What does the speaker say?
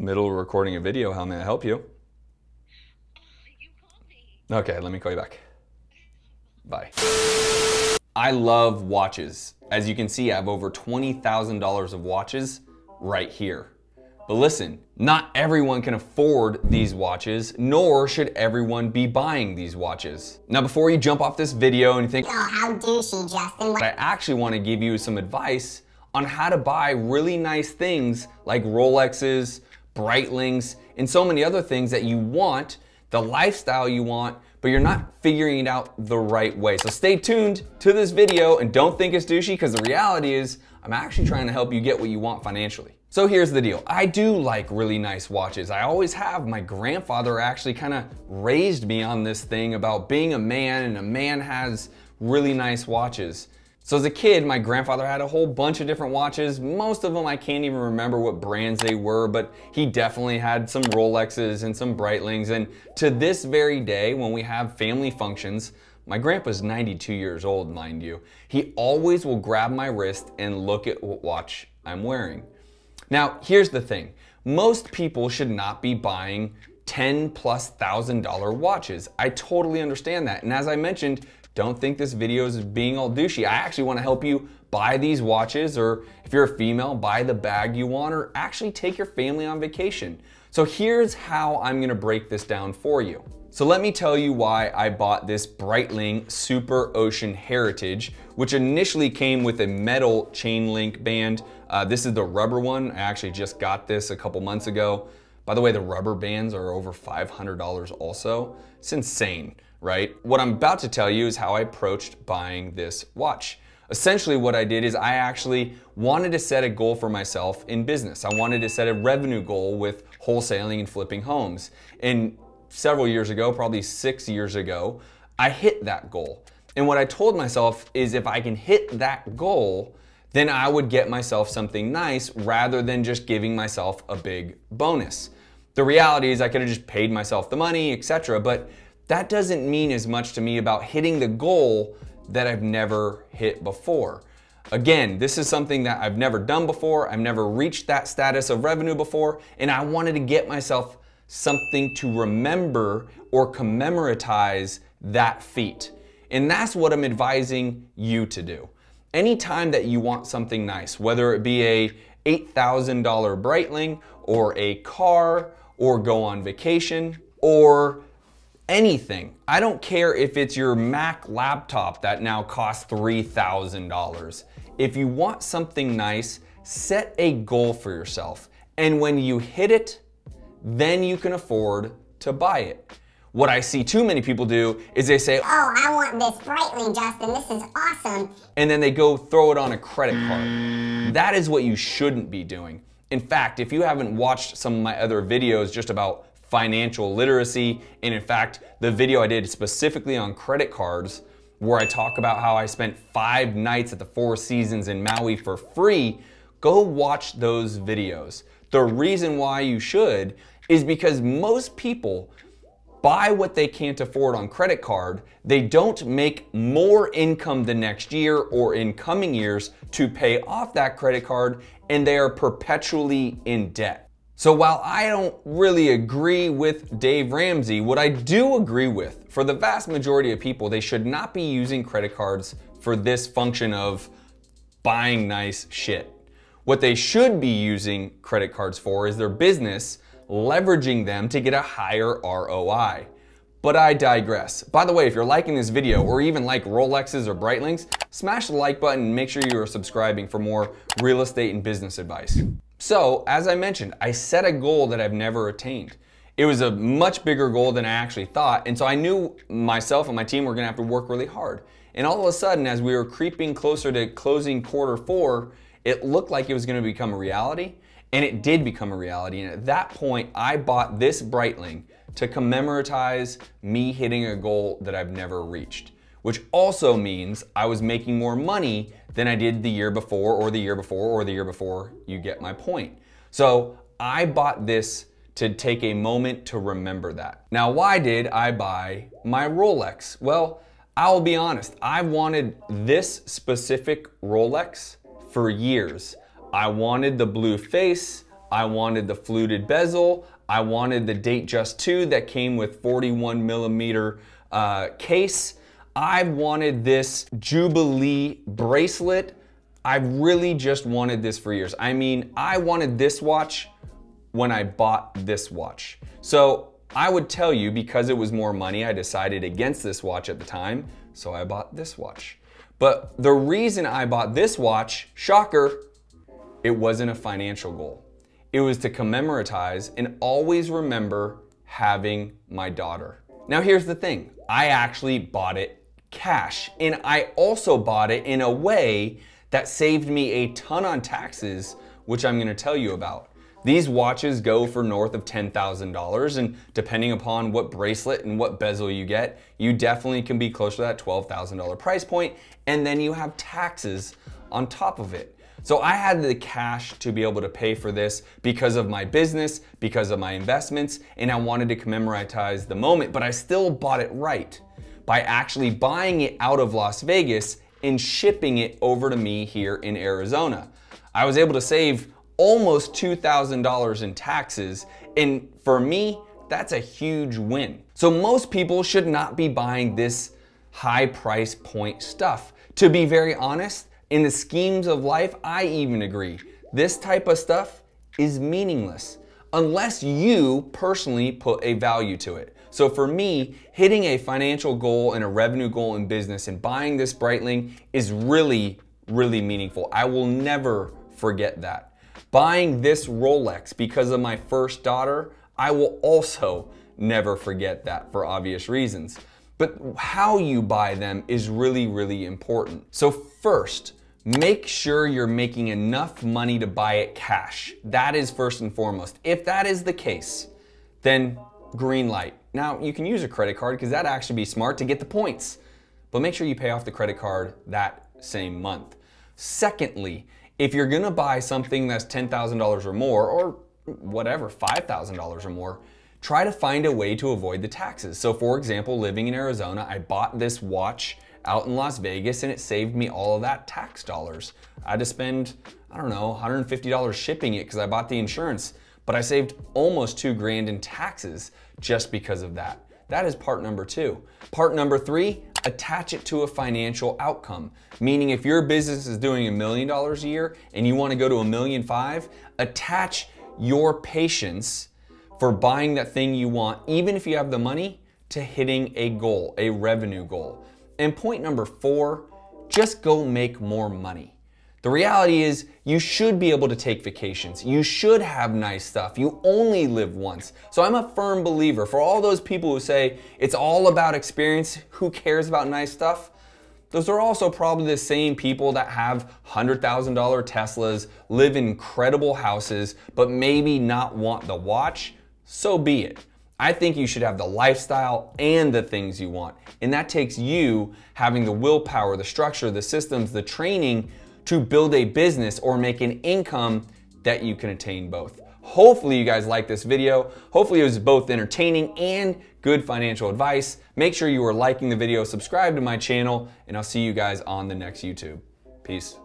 middle recording a video. How may I help you? you okay, let me call you back. Bye. I love watches. As you can see, I have over $20,000 of watches right here. But listen, not everyone can afford these watches, nor should everyone be buying these watches. Now, before you jump off this video and think, oh, how douchey, Justin. I actually wanna give you some advice on how to buy really nice things like Rolexes, Brightlings, and so many other things that you want, the lifestyle you want, but you're not figuring it out the right way. So stay tuned to this video and don't think it's douchey because the reality is I'm actually trying to help you get what you want financially. So here's the deal. I do like really nice watches. I always have. My grandfather actually kind of raised me on this thing about being a man and a man has really nice watches. So as a kid, my grandfather had a whole bunch of different watches. Most of them I can't even remember what brands they were, but he definitely had some Rolexes and some Breitlings. And to this very day, when we have family functions, my grandpa's 92 years old, mind you. He always will grab my wrist and look at what watch I'm wearing. Now, here's the thing. Most people should not be buying 10 plus thousand dollar watches. I totally understand that. And as I mentioned, don't think this video is being all douchey. I actually wanna help you buy these watches or if you're a female, buy the bag you want or actually take your family on vacation. So here's how I'm gonna break this down for you. So let me tell you why I bought this Breitling Super Ocean Heritage, which initially came with a metal chain link band. Uh, this is the rubber one. I actually just got this a couple months ago. By the way, the rubber bands are over $500 also. It's insane right? What I'm about to tell you is how I approached buying this watch. Essentially what I did is I actually wanted to set a goal for myself in business. I wanted to set a revenue goal with wholesaling and flipping homes. And several years ago, probably six years ago, I hit that goal. And what I told myself is if I can hit that goal, then I would get myself something nice rather than just giving myself a big bonus. The reality is I could have just paid myself the money, etc., but that doesn't mean as much to me about hitting the goal that I've never hit before. Again, this is something that I've never done before. I've never reached that status of revenue before, and I wanted to get myself something to remember or commemoratize that feat. And that's what I'm advising you to do. Anytime that you want something nice, whether it be a $8,000 Breitling or a car or go on vacation or anything. I don't care if it's your Mac laptop that now costs $3,000. If you want something nice, set a goal for yourself. And when you hit it, then you can afford to buy it. What I see too many people do is they say, Oh, I want this brightly, Justin. This is awesome. And then they go throw it on a credit card. That is what you shouldn't be doing. In fact, if you haven't watched some of my other videos just about financial literacy. And in fact, the video I did specifically on credit cards where I talk about how I spent five nights at the Four Seasons in Maui for free, go watch those videos. The reason why you should is because most people buy what they can't afford on credit card, they don't make more income the next year or in coming years to pay off that credit card, and they are perpetually in debt. So while I don't really agree with Dave Ramsey, what I do agree with, for the vast majority of people, they should not be using credit cards for this function of buying nice shit. What they should be using credit cards for is their business, leveraging them to get a higher ROI. But I digress. By the way, if you're liking this video or even like Rolexes or Breitlings, smash the like button and make sure you are subscribing for more real estate and business advice. So, as I mentioned, I set a goal that I've never attained. It was a much bigger goal than I actually thought, and so I knew myself and my team were gonna have to work really hard. And all of a sudden, as we were creeping closer to closing quarter four, it looked like it was gonna become a reality, and it did become a reality. And at that point, I bought this Breitling to commemoratize me hitting a goal that I've never reached, which also means I was making more money than I did the year before or the year before or the year before. You get my point. So I bought this to take a moment to remember that. Now, why did I buy my Rolex? Well, I'll be honest, I wanted this specific Rolex for years. I wanted the blue face, I wanted the fluted bezel, I wanted the Date Just 2 that came with 41 millimeter uh, case, I wanted this Jubilee bracelet. I really just wanted this for years. I mean, I wanted this watch when I bought this watch. So I would tell you because it was more money, I decided against this watch at the time, so I bought this watch. But the reason I bought this watch, shocker, it wasn't a financial goal. It was to commemoratize and always remember having my daughter. Now here's the thing, I actually bought it cash. And I also bought it in a way that saved me a ton on taxes, which I'm gonna tell you about. These watches go for north of $10,000 and depending upon what bracelet and what bezel you get, you definitely can be close to that $12,000 price point and then you have taxes on top of it. So I had the cash to be able to pay for this because of my business, because of my investments, and I wanted to commemoratize the moment, but I still bought it right by actually buying it out of Las Vegas and shipping it over to me here in Arizona. I was able to save almost $2,000 in taxes, and for me, that's a huge win. So most people should not be buying this high price point stuff. To be very honest, in the schemes of life, I even agree. This type of stuff is meaningless unless you personally put a value to it. So for me, hitting a financial goal and a revenue goal in business and buying this Breitling is really, really meaningful. I will never forget that. Buying this Rolex because of my first daughter, I will also never forget that for obvious reasons. But how you buy them is really, really important. So first, make sure you're making enough money to buy it cash. That is first and foremost. If that is the case, then green light. Now, you can use a credit card because that'd actually be smart to get the points, but make sure you pay off the credit card that same month. Secondly, if you're gonna buy something that's $10,000 or more, or whatever, $5,000 or more, try to find a way to avoid the taxes. So for example, living in Arizona, I bought this watch out in Las Vegas and it saved me all of that tax dollars. I had to spend, I don't know, $150 shipping it because I bought the insurance but I saved almost two grand in taxes just because of that. That is part number two. Part number three, attach it to a financial outcome. Meaning if your business is doing a million dollars a year and you wanna to go to a million five, attach your patience for buying that thing you want, even if you have the money, to hitting a goal, a revenue goal. And point number four, just go make more money. The reality is you should be able to take vacations. You should have nice stuff. You only live once. So I'm a firm believer for all those people who say it's all about experience, who cares about nice stuff? Those are also probably the same people that have $100,000 Teslas, live in incredible houses, but maybe not want the watch. So be it. I think you should have the lifestyle and the things you want. And that takes you having the willpower, the structure, the systems, the training to build a business or make an income that you can attain both. Hopefully you guys liked this video. Hopefully it was both entertaining and good financial advice. Make sure you are liking the video, subscribe to my channel, and I'll see you guys on the next YouTube. Peace.